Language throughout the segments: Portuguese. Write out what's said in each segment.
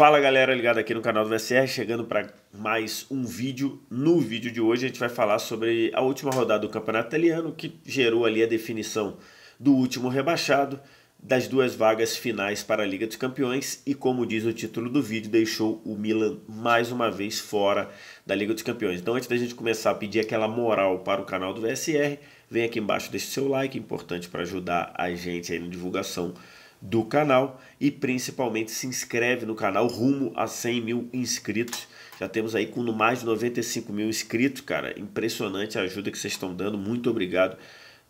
Fala galera ligada aqui no canal do VSR, chegando para mais um vídeo. No vídeo de hoje a gente vai falar sobre a última rodada do Campeonato Italiano, que gerou ali a definição do último rebaixado, das duas vagas finais para a Liga dos Campeões e como diz o título do vídeo, deixou o Milan mais uma vez fora da Liga dos Campeões. Então antes da gente começar a pedir aquela moral para o canal do VSR, vem aqui embaixo, deixe seu like, importante para ajudar a gente aí na divulgação do canal e principalmente se inscreve no canal rumo a 100 mil inscritos. Já temos aí com mais de 95 mil inscritos, cara. Impressionante a ajuda que vocês estão dando. Muito obrigado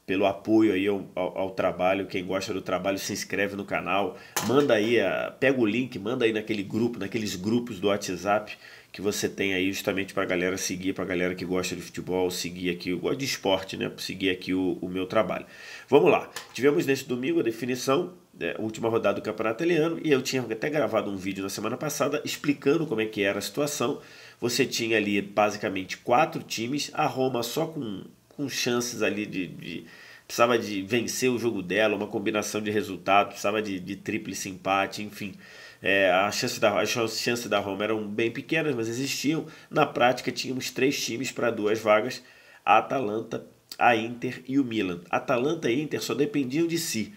pelo apoio aí ao, ao, ao, trabalho. Quem gosta do trabalho se inscreve no canal, manda aí, a, pega o link, manda aí naquele grupo, naqueles grupos do WhatsApp que você tem aí justamente para a galera seguir, para a galera que gosta de futebol, seguir aqui, eu de esporte, né? Seguir aqui o, o meu trabalho. Vamos lá. Tivemos neste domingo a definição, né, última rodada do Campeonato Italiano, e eu tinha até gravado um vídeo na semana passada explicando como é que era a situação. Você tinha ali basicamente quatro times, a Roma só com, com chances ali de, de precisava de vencer o jogo dela, uma combinação de resultados, precisava de, de tríplice empate, enfim. É, a chance da, as chances da Roma eram bem pequenas, mas existiam. Na prática, tínhamos três times para duas vagas: a Atalanta, a Inter e o Milan. Atalanta e Inter só dependiam de si.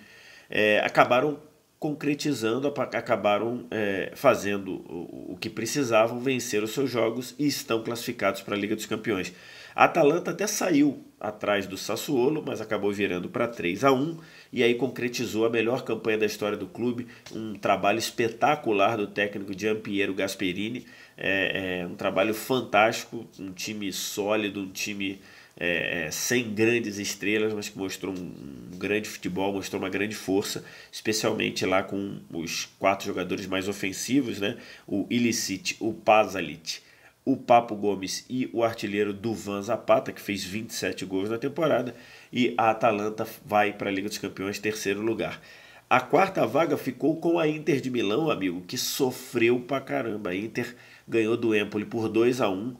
É, acabaram concretizando, acabaram é, fazendo o, o que precisavam, vencer os seus jogos e estão classificados para a Liga dos Campeões. A Atalanta até saiu atrás do Sassuolo, mas acabou virando para 3 a 1 e aí concretizou a melhor campanha da história do clube, um trabalho espetacular do técnico Piero Gasperini, é, é, um trabalho fantástico, um time sólido, um time é, é sem grandes estrelas, mas que mostrou um, grande futebol, mostrou uma grande força, especialmente lá com os quatro jogadores mais ofensivos, né? o Illicit, o Pazalic, o Papo Gomes e o artilheiro Duvan Zapata, que fez 27 gols na temporada, e a Atalanta vai para a Liga dos Campeões terceiro lugar. A quarta vaga ficou com a Inter de Milão, amigo, que sofreu pra caramba. A Inter ganhou do Empoli por 2 a 1.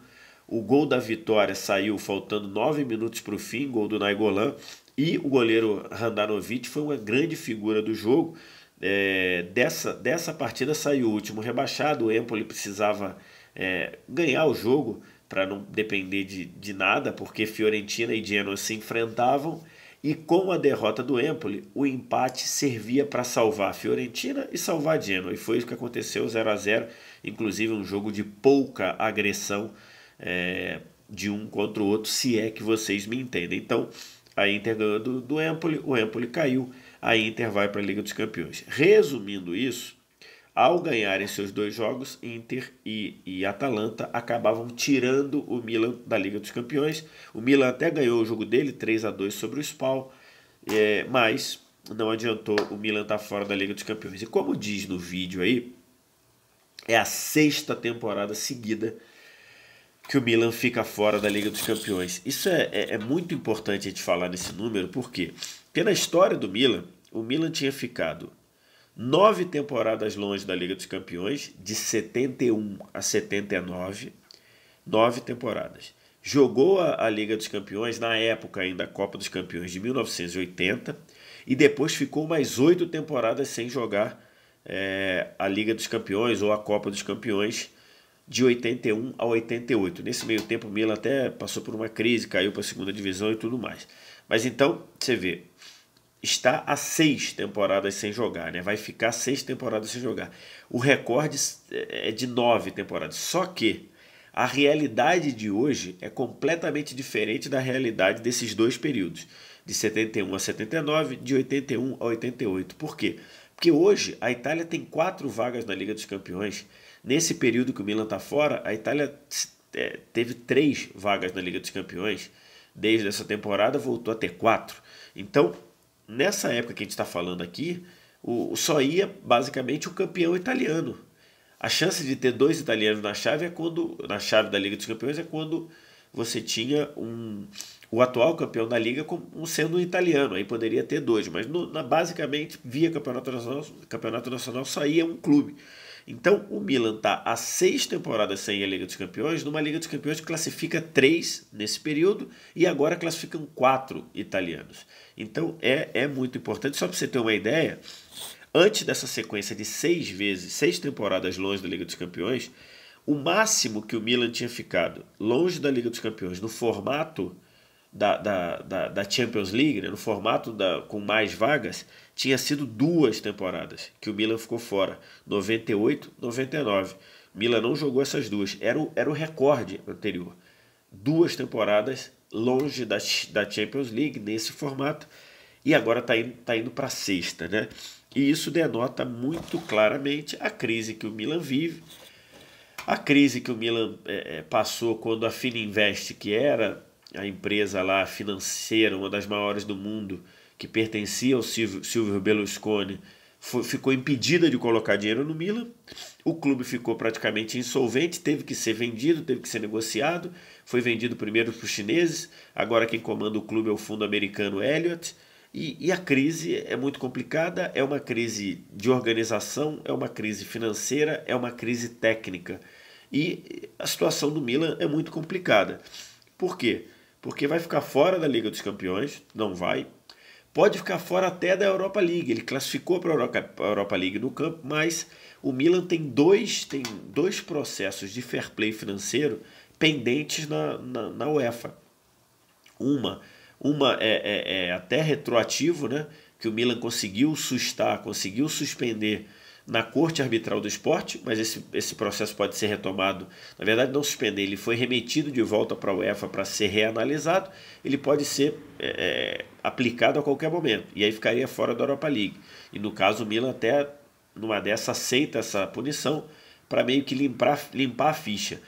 O gol da vitória saiu faltando 9 minutos para o fim, gol do Naigolan, e o goleiro Randanovic foi uma grande figura do jogo. É, dessa, dessa partida saiu o último rebaixado, o Empoli precisava é, ganhar o jogo para não depender de, de nada, porque Fiorentina e Genoa se enfrentavam e com a derrota do Empoli, o empate servia para salvar a Fiorentina e salvar a Genoa. E foi isso que aconteceu, 0 a 0 inclusive um jogo de pouca agressão é, de um contra o outro, se é que vocês me entendem. Então, a Inter ganhou do, do Empoli, o Empoli caiu, a Inter vai para a Liga dos Campeões. Resumindo isso, ao ganharem seus dois jogos, Inter e, e Atalanta acabavam tirando o Milan da Liga dos Campeões. O Milan até ganhou o jogo dele, 3 a 2 sobre o Spal, é, mas não adiantou, o Milan está fora da Liga dos Campeões. E como diz no vídeo aí, é a sexta temporada seguida que o Milan fica fora da Liga dos Campeões. Isso é, é, é, muito importante a gente falar nesse número, por quê? Porque na história do Milan, o Milan tinha ficado nove temporadas longe da Liga dos Campeões, de 71 a 79, nove temporadas. Jogou a, a Liga dos Campeões, na época ainda a Copa dos Campeões de 1980, e depois ficou mais oito temporadas sem jogar é, a Liga dos Campeões ou a Copa dos Campeões de 81 a 88. Nesse meio tempo, o Milan até passou por uma crise, caiu para a segunda divisão e tudo mais. Mas então, você vê, está a seis temporadas sem jogar, né? Vai ficar seis temporadas sem jogar. O recorde é de nove temporadas. Só que a realidade de hoje é completamente diferente da realidade desses dois períodos, de 71 a 79, de 81 a 88. Por quê? Porque hoje a Itália tem quatro vagas na Liga dos Campeões. Nesse período que o Milan está fora, a Itália é, teve três vagas na Liga dos Campeões. Desde essa temporada voltou a ter quatro. Então, nessa época que a gente está falando aqui, o, só ia basicamente o campeão italiano. A chance de ter dois italianos na chave é quando na chave da Liga dos Campeões é quando você tinha um o atual campeão da liga como sendo um italiano, aí poderia ter dois, mas no, na, basicamente via campeonato nacional, campeonato nacional só ia um clube. Então o Milan está há seis temporadas sem a Liga dos Campeões, numa Liga dos Campeões que classifica três nesse período e agora classificam quatro italianos. Então é, é muito importante, só para você ter uma ideia, antes dessa sequência de seis vezes, seis temporadas longe da Liga dos Campeões, o máximo que o Milan tinha ficado longe da Liga dos Campeões no formato da, da, da, da Champions League, né, no formato da, com mais vagas, tinha sido duas temporadas que o Milan ficou fora, 98, 99. Milan não jogou essas duas, era o, era o recorde anterior. Duas temporadas longe da, da Champions League nesse formato e agora está indo, tá indo para sexta, né? E isso denota muito claramente a crise que o Milan vive, a crise que o Milan é, é passou quando a Fininvest, que era a empresa lá financeira, uma das maiores do mundo, que pertencia ao Silvio, Silvio Berlusconi, foi, ficou impedida de colocar dinheiro no Milan. O clube ficou praticamente insolvente, teve que ser vendido, teve que ser negociado. Foi vendido primeiro para os chineses, agora quem comanda o clube é o fundo americano Elliott. E, e, a crise é muito complicada, é uma crise de organização, é uma crise financeira, é uma crise técnica. E a situação do Milan é muito complicada. Por quê? porque vai ficar fora da Liga dos Campeões, não vai. Pode ficar fora até da Europa League. Ele classificou para a Europa League no campo, mas o Milan tem dois, tem dois processos de fair play financeiro pendentes na, na, na UEFA. Uma, uma é, é, é até retroativo, né? que o Milan conseguiu sustar, conseguiu suspender na Corte Arbitral do Esporte, mas esse, esse processo pode ser retomado. Na verdade, não suspender, ele foi remetido de volta para a UEFA para ser reanalisado. Ele pode ser é, é, aplicado a qualquer momento e aí ficaria fora da Europa League. E no caso, o Milan, até numa dessa, aceita essa punição para meio que limpar, limpar a ficha.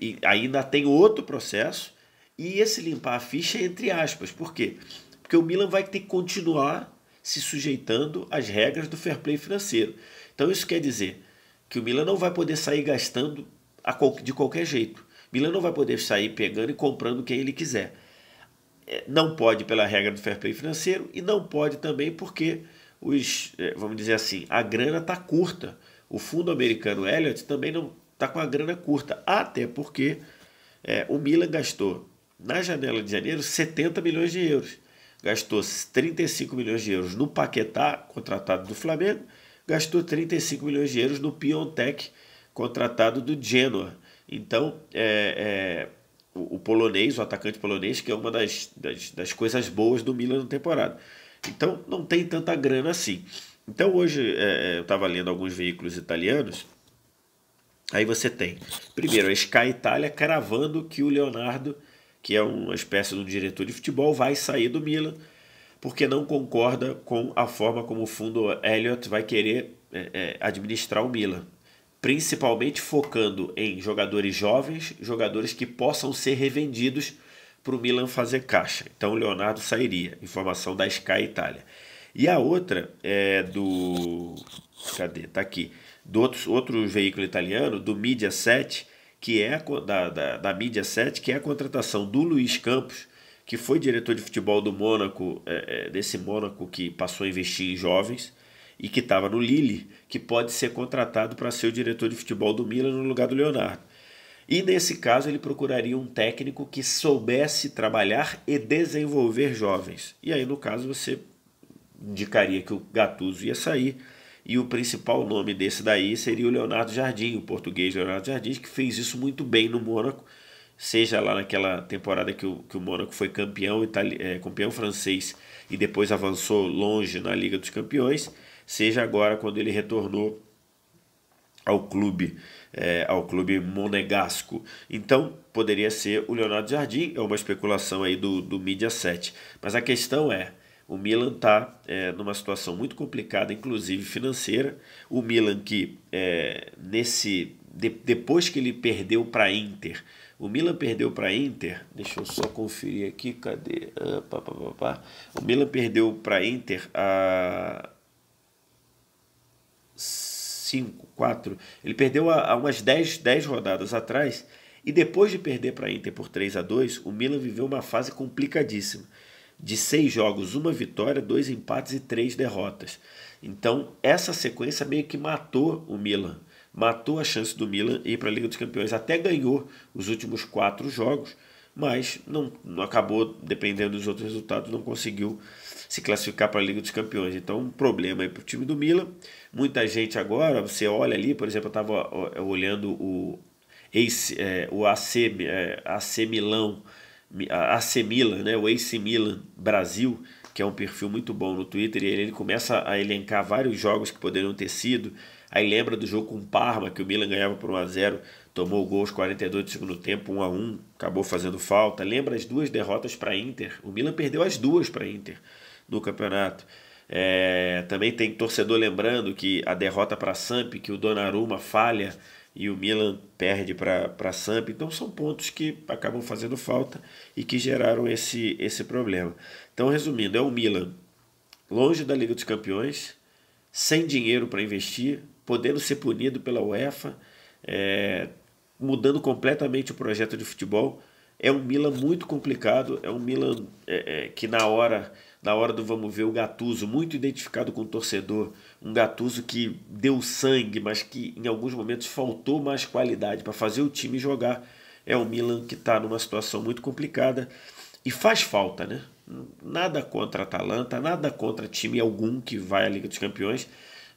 E ainda tem outro processo e esse limpar a ficha é entre aspas. Por quê? Porque o Milan vai ter que continuar se sujeitando às regras do fair play financeiro. Então isso quer dizer que o Milan não vai poder sair gastando de qualquer jeito. Milan não vai poder sair pegando e comprando quem ele quiser. É, não pode pela regra do fair play financeiro e não pode também porque os, é, vamos dizer assim, a grana está curta. O fundo americano Elliott também não está com a grana curta, até porque é, o Milan gastou na janela de janeiro 70 milhões de euros. Gastou 35 milhões de euros no Paquetá, contratado do Flamengo, gastou 35 milhões de euros no Piontek, contratado do Genoa. Então, é, é, o, o, polonês, o atacante polonês, que é uma das, das, das coisas boas do Milan na temporada. Então, não tem tanta grana assim. Então, hoje, é, é eu estava lendo alguns veículos italianos. Aí você tem, primeiro, a Sky Itália cravando que o Leonardo, que é uma espécie de um diretor de futebol, vai sair do Milan porque não concorda com a forma como o fundo Elliott vai querer é, é, administrar o Milan, principalmente focando em jogadores jovens, jogadores que possam ser revendidos para o Milan fazer caixa. Então o Leonardo sairia, informação da Sky Itália. E a outra é do. Cadê? Tá aqui. Do outro, outro veículo italiano, do Media 7, que é da, da, da Media 7, que é a contratação do Luiz Campos que foi diretor de futebol do Mônaco, é, é, desse Mônaco que passou a investir em jovens e que estava no Lille, que pode ser contratado para ser o diretor de futebol do Milan no lugar do Leonardo. E nesse caso ele procuraria um técnico que soubesse trabalhar e desenvolver jovens. E aí no caso você indicaria que o Gattuso ia sair e o principal nome desse daí seria o Leonardo Jardim, o português Leonardo Jardim, que fez isso muito bem no Mônaco seja lá naquela temporada que o, que o Mônaco foi campeão, itali é, campeão francês e depois avançou longe na Liga dos Campeões, seja agora quando ele retornou ao clube, é, ao clube monegasco. Então, poderia ser o Leonardo Jardim, é uma especulação aí do, do Mídia 7. Mas a questão é, o Milan está é, eh, numa situação muito complicada, inclusive financeira. O Milan que, nesse de, depois que ele perdeu para Inter. O Milan perdeu para Inter, deixa eu só conferir aqui, cadê? Ah, pá, pá, pá, o Milan perdeu para Inter a 5, 4. Ele perdeu há umas 10, rodadas atrás. E depois de perder para Inter por 3 a 2 o Milan viveu uma fase complicadíssima. De seis jogos, uma vitória, dois empates e três derrotas. Então, essa sequência meio que matou o Milan matou a chance do Milan ir para a Liga dos Campeões. Até ganhou os últimos quatro jogos, mas não, não acabou, dependendo dos outros resultados, não conseguiu se classificar para a Liga dos Campeões. Então, um problema para o time do Milan. Muita gente agora, você olha ali, por exemplo, eu estava olhando o, AC, é, o AC, é, AC Milão, AC Milan, né, o AC Milan Brasil, que é um perfil muito bom no Twitter, e ele, ele começa a elencar vários jogos que poderiam ter sido, Aí lembra do jogo com o Parma, que o Milan ganhava por 1x0, tomou o gol aos 42 do segundo tempo, 1x1, acabou fazendo falta. Lembra as duas derrotas para Inter? O Milan perdeu as duas para Inter no campeonato. É, também tem torcedor lembrando que a derrota para Samp, que o Donnarumma falha e o Milan perde para Samp. Então são pontos que acabam fazendo falta e que geraram esse, esse problema. Então, resumindo, é o Milan longe da Liga dos Campeões, sem dinheiro para investir, podendo ser punido pela UEFA, é, mudando completamente o projeto de futebol. É um Milan muito complicado, é um Milan é, é, que na hora na hora do vamos ver o Gatuso muito identificado com o torcedor, um Gatuso que deu sangue, mas que em alguns momentos faltou mais qualidade para fazer o time jogar. É um Milan que está numa situação muito complicada e faz falta, né? Nada contra a Atalanta, nada contra time algum que vai à Liga dos Campeões,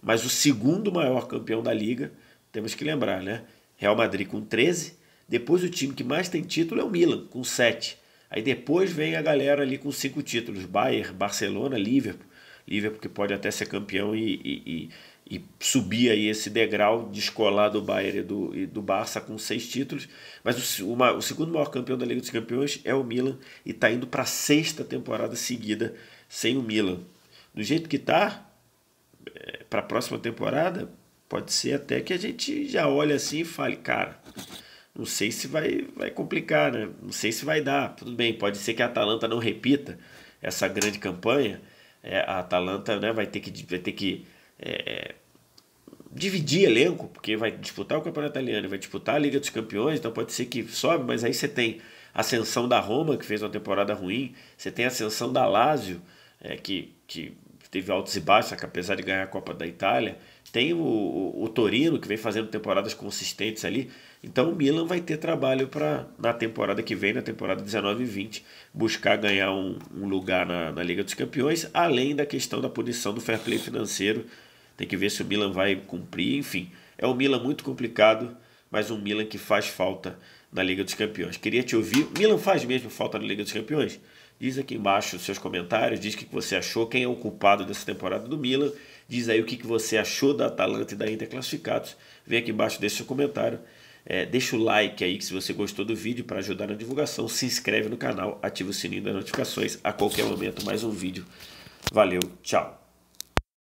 mas o segundo maior campeão da liga, temos que lembrar, né? Real Madrid com 13, depois o time que mais tem título é o Milan, com 7. Aí depois vem a galera ali com cinco títulos: Bayern, Barcelona, Liverpool. Liverpool que pode até ser campeão e, e, e, e subir aí esse degrau, descolar do Bayern e do, e do Barça com seis títulos. Mas o, o segundo maior campeão da Liga dos Campeões é o Milan e está indo para a sexta temporada seguida sem o Milan. Do jeito que está para a próxima temporada, pode ser até que a gente já olhe assim e fale, cara, não sei se vai, vai complicar, né? Não sei se vai dar. Tudo bem, pode ser que a Atalanta não repita essa grande campanha. É, a Atalanta né, vai ter que, vai ter que é, dividir elenco, porque vai disputar o Campeonato Italiano, vai disputar a Liga dos Campeões, então pode ser que sobe, mas aí você tem ascensão da Roma, que fez uma temporada ruim, você tem ascensão da Lazio, é, que, que teve altos e baixos, que apesar de ganhar a Copa da Itália, tem o, o, o, Torino que vem fazendo temporadas consistentes ali. Então o Milan vai ter trabalho para na temporada que vem, na temporada 19 e 20, buscar ganhar um, um lugar na, na, Liga dos Campeões, além da questão da punição do fair play financeiro. Tem que ver se o Milan vai cumprir, enfim. É um Milan muito complicado, mas um Milan que faz falta na Liga dos Campeões. Queria te ouvir. Milan faz mesmo falta na Liga dos Campeões? Diz aqui embaixo os seus comentários, diz o que você achou, quem é o culpado dessa temporada do Milan. Diz aí o que você achou da Atalanta e da Inter classificados. Vem aqui embaixo, deixa seu comentário. É, deixa o like aí se você gostou do vídeo para ajudar na divulgação. Se inscreve no canal, ativa o sininho das notificações. A qualquer momento, mais um vídeo. Valeu, tchau.